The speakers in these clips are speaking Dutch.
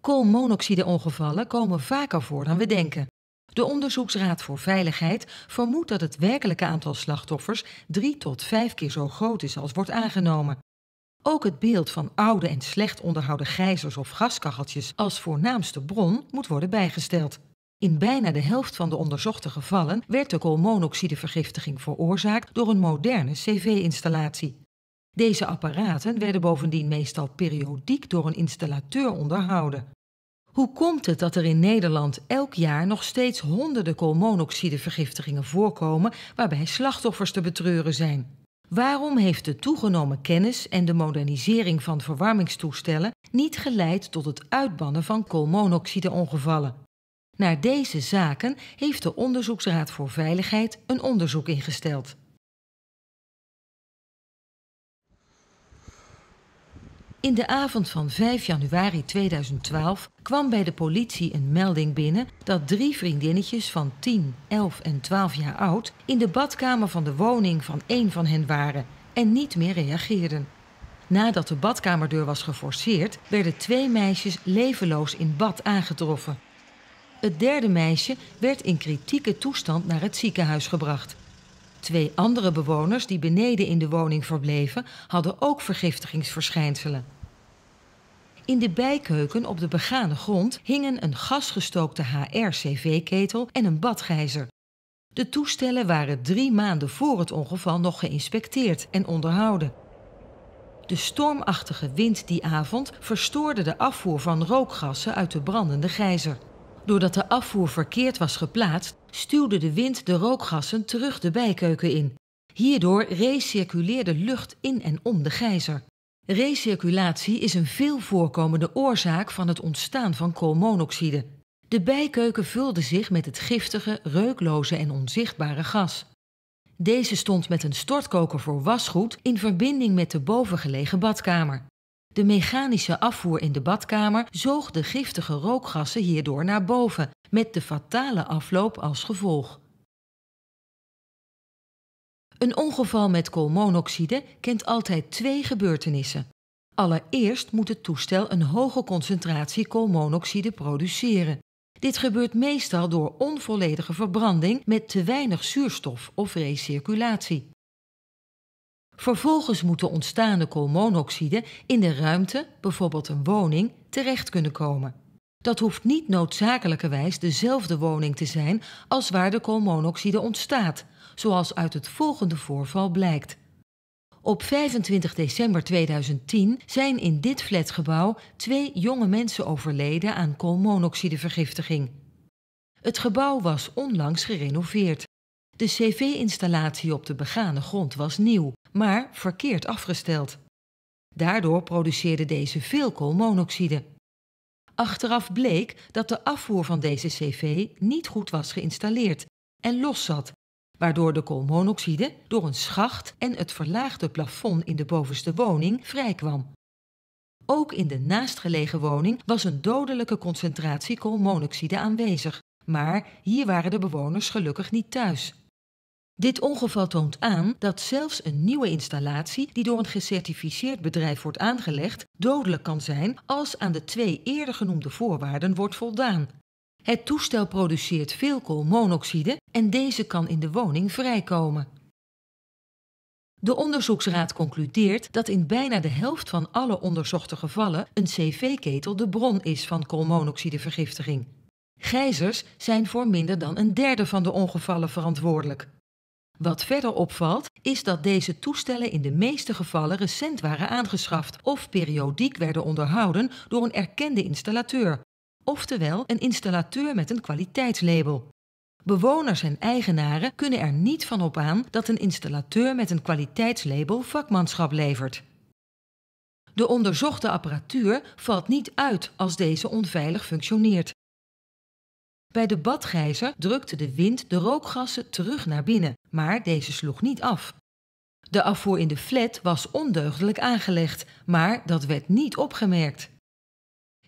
Koolmonoxide-ongevallen komen vaker voor dan we denken. De Onderzoeksraad voor Veiligheid vermoedt dat het werkelijke aantal slachtoffers drie tot vijf keer zo groot is als wordt aangenomen. Ook het beeld van oude en slecht onderhouden gijzers of gaskacheltjes als voornaamste bron moet worden bijgesteld. In bijna de helft van de onderzochte gevallen werd de koolmonoxidevergiftiging veroorzaakt door een moderne CV-installatie. Deze apparaten werden bovendien meestal periodiek door een installateur onderhouden. Hoe komt het dat er in Nederland elk jaar nog steeds honderden koolmonoxidevergiftigingen voorkomen waarbij slachtoffers te betreuren zijn? Waarom heeft de toegenomen kennis en de modernisering van verwarmingstoestellen niet geleid tot het uitbannen van koolmonoxideongevallen? Naar deze zaken heeft de Onderzoeksraad voor Veiligheid een onderzoek ingesteld. In de avond van 5 januari 2012 kwam bij de politie een melding binnen dat drie vriendinnetjes van 10, 11 en 12 jaar oud in de badkamer van de woning van één van hen waren en niet meer reageerden. Nadat de badkamerdeur was geforceerd, werden twee meisjes levenloos in bad aangetroffen. Het derde meisje werd in kritieke toestand naar het ziekenhuis gebracht. Twee andere bewoners die beneden in de woning verbleven hadden ook vergiftigingsverschijnselen. In de bijkeuken op de begane grond hingen een gasgestookte HR-CV-ketel en een badgijzer. De toestellen waren drie maanden voor het ongeval nog geïnspecteerd en onderhouden. De stormachtige wind die avond verstoorde de afvoer van rookgassen uit de brandende gijzer. Doordat de afvoer verkeerd was geplaatst, stuwde de wind de rookgassen terug de bijkeuken in. Hierdoor recirculeerde lucht in en om de gijzer. Recirculatie is een veel voorkomende oorzaak van het ontstaan van koolmonoxide. De bijkeuken vulde zich met het giftige, reukloze en onzichtbare gas. Deze stond met een stortkoker voor wasgoed in verbinding met de bovengelegen badkamer. De mechanische afvoer in de badkamer zoog de giftige rookgassen hierdoor naar boven, met de fatale afloop als gevolg. Een ongeval met koolmonoxide kent altijd twee gebeurtenissen. Allereerst moet het toestel een hoge concentratie koolmonoxide produceren. Dit gebeurt meestal door onvolledige verbranding met te weinig zuurstof of recirculatie. Vervolgens moet de ontstaande koolmonoxide in de ruimte, bijvoorbeeld een woning, terecht kunnen komen. Dat hoeft niet noodzakelijkerwijs dezelfde woning te zijn als waar de koolmonoxide ontstaat, zoals uit het volgende voorval blijkt. Op 25 december 2010 zijn in dit flatgebouw twee jonge mensen overleden aan koolmonoxidevergiftiging. Het gebouw was onlangs gerenoveerd. De CV-installatie op de begane grond was nieuw, maar verkeerd afgesteld. Daardoor produceerde deze veel koolmonoxide. Achteraf bleek dat de afvoer van deze CV niet goed was geïnstalleerd en los zat waardoor de koolmonoxide door een schacht en het verlaagde plafond in de bovenste woning vrijkwam. Ook in de naastgelegen woning was een dodelijke concentratie koolmonoxide aanwezig, maar hier waren de bewoners gelukkig niet thuis. Dit ongeval toont aan dat zelfs een nieuwe installatie die door een gecertificeerd bedrijf wordt aangelegd, dodelijk kan zijn als aan de twee eerder genoemde voorwaarden wordt voldaan, het toestel produceert veel koolmonoxide en deze kan in de woning vrijkomen. De onderzoeksraad concludeert dat in bijna de helft van alle onderzochte gevallen een cv-ketel de bron is van koolmonoxidevergiftiging. Gijzers zijn voor minder dan een derde van de ongevallen verantwoordelijk. Wat verder opvalt, is dat deze toestellen in de meeste gevallen recent waren aangeschaft of periodiek werden onderhouden door een erkende installateur oftewel een installateur met een kwaliteitslabel. Bewoners en eigenaren kunnen er niet van op aan dat een installateur met een kwaliteitslabel vakmanschap levert. De onderzochte apparatuur valt niet uit als deze onveilig functioneert. Bij de badgijzer drukte de wind de rookgassen terug naar binnen, maar deze sloeg niet af. De afvoer in de flat was ondeugdelijk aangelegd, maar dat werd niet opgemerkt.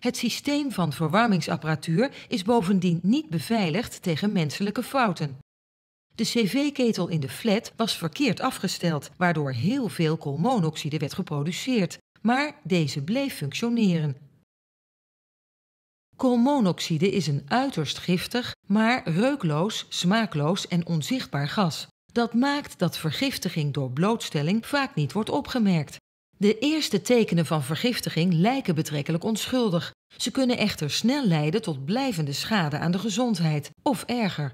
Het systeem van verwarmingsapparatuur is bovendien niet beveiligd tegen menselijke fouten. De cv-ketel in de flat was verkeerd afgesteld, waardoor heel veel koolmonoxide werd geproduceerd, maar deze bleef functioneren. Koolmonoxide is een uiterst giftig, maar reukloos, smaakloos en onzichtbaar gas. Dat maakt dat vergiftiging door blootstelling vaak niet wordt opgemerkt de eerste tekenen van vergiftiging lijken betrekkelijk onschuldig. Ze kunnen echter snel leiden tot blijvende schade aan de gezondheid of erger.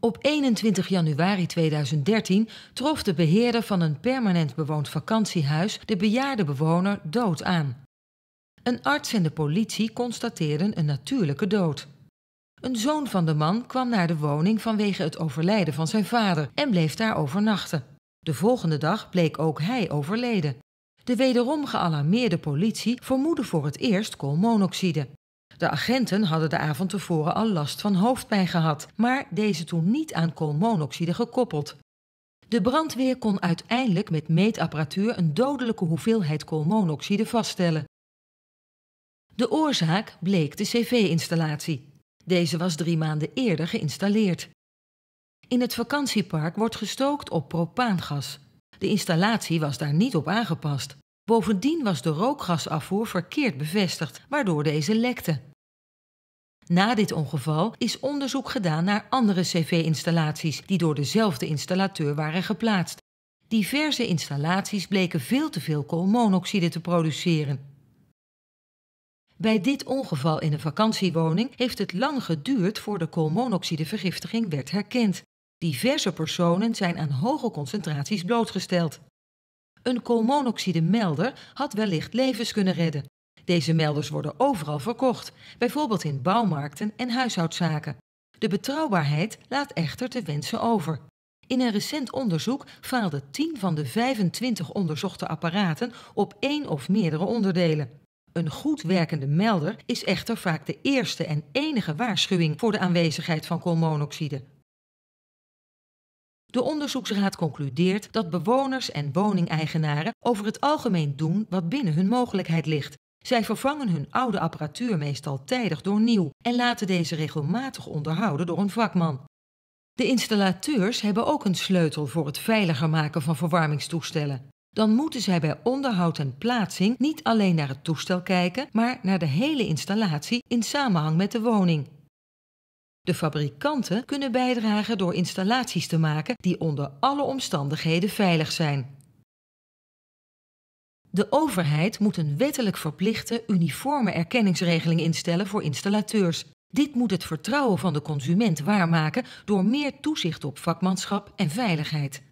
Op 21 januari 2013 trof de beheerder van een permanent bewoond vakantiehuis de bejaarde bewoner dood aan. Een arts en de politie constateerden een natuurlijke dood. Een zoon van de man kwam naar de woning vanwege het overlijden van zijn vader en bleef daar overnachten. De volgende dag bleek ook hij overleden. De wederom gealarmeerde politie vermoedde voor het eerst koolmonoxide. De agenten hadden de avond tevoren al last van hoofdpijn gehad, maar deze toen niet aan koolmonoxide gekoppeld. De brandweer kon uiteindelijk met meetapparatuur een dodelijke hoeveelheid koolmonoxide vaststellen. De oorzaak bleek de cv-installatie. Deze was drie maanden eerder geïnstalleerd. In het vakantiepark wordt gestookt op propaangas. De installatie was daar niet op aangepast. Bovendien was de rookgasafvoer verkeerd bevestigd, waardoor deze lekte. Na dit ongeval is onderzoek gedaan naar andere CV-installaties die door dezelfde installateur waren geplaatst. Diverse installaties bleken veel te veel koolmonoxide te produceren. Bij dit ongeval in een vakantiewoning heeft het lang geduurd voor de koolmonoxidevergiftiging werd herkend. Diverse personen zijn aan hoge concentraties blootgesteld. Een koolmonoxidemelder had wellicht levens kunnen redden. Deze melders worden overal verkocht, bijvoorbeeld in bouwmarkten en huishoudzaken. De betrouwbaarheid laat echter te wensen over. In een recent onderzoek faalden 10 van de 25 onderzochte apparaten op één of meerdere onderdelen. Een goed werkende melder is echter vaak de eerste en enige waarschuwing voor de aanwezigheid van koolmonoxide. De onderzoeksraad concludeert dat bewoners en woningeigenaren over het algemeen doen wat binnen hun mogelijkheid ligt. Zij vervangen hun oude apparatuur meestal tijdig door nieuw en laten deze regelmatig onderhouden door een vakman. De installateurs hebben ook een sleutel voor het veiliger maken van verwarmingstoestellen. Dan moeten zij bij onderhoud en plaatsing niet alleen naar het toestel kijken, maar naar de hele installatie in samenhang met de woning. De fabrikanten kunnen bijdragen door installaties te maken die onder alle omstandigheden veilig zijn. De overheid moet een wettelijk verplichte uniforme erkenningsregeling instellen voor installateurs. Dit moet het vertrouwen van de consument waarmaken door meer toezicht op vakmanschap en veiligheid.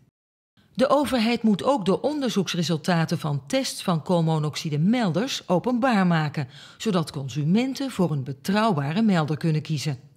De overheid moet ook de onderzoeksresultaten van tests van koolmonoxide melders openbaar maken, zodat consumenten voor een betrouwbare melder kunnen kiezen.